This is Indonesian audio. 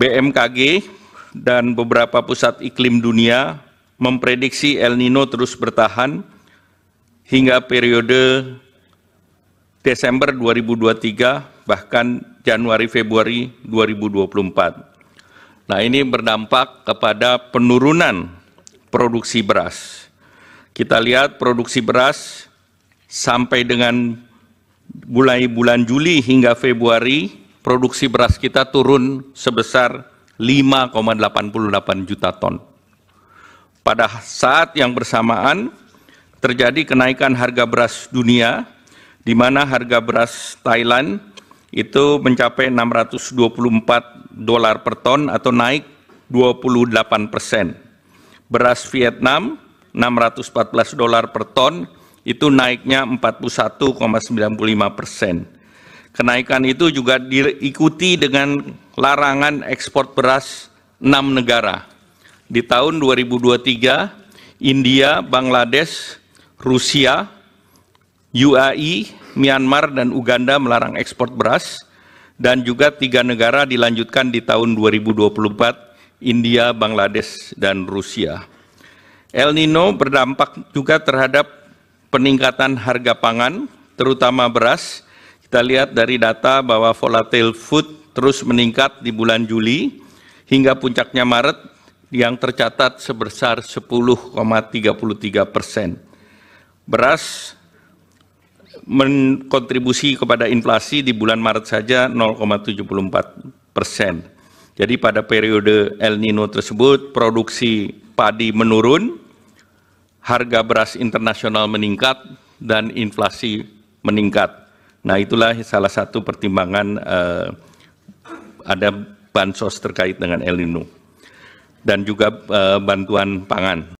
BMKG dan beberapa pusat iklim dunia memprediksi El Nino terus bertahan hingga periode Desember 2023 bahkan Januari Februari 2024. Nah, ini berdampak kepada penurunan produksi beras. Kita lihat produksi beras sampai dengan mulai bulan Juli hingga Februari produksi beras kita turun sebesar 5,88 juta ton. Pada saat yang bersamaan, terjadi kenaikan harga beras dunia, di mana harga beras Thailand itu mencapai 624 dolar per ton atau naik 28 persen. Beras Vietnam 614 dolar per ton itu naiknya 41,95 persen. Kenaikan itu juga diikuti dengan larangan ekspor beras enam negara. Di tahun 2023, India, Bangladesh, Rusia, UAE, Myanmar, dan Uganda melarang ekspor beras, dan juga tiga negara dilanjutkan di tahun 2024, India, Bangladesh, dan Rusia. El Nino berdampak juga terhadap peningkatan harga pangan, terutama beras, kita lihat dari data bahwa volatile food terus meningkat di bulan Juli hingga puncaknya Maret yang tercatat sebesar 10,33 persen. Beras mengkontribusi kepada inflasi di bulan Maret saja 0,74 persen. Jadi pada periode El Nino tersebut produksi padi menurun, harga beras internasional meningkat, dan inflasi meningkat. Nah itulah salah satu pertimbangan eh, ada bansos terkait dengan El Nino dan juga eh, bantuan pangan.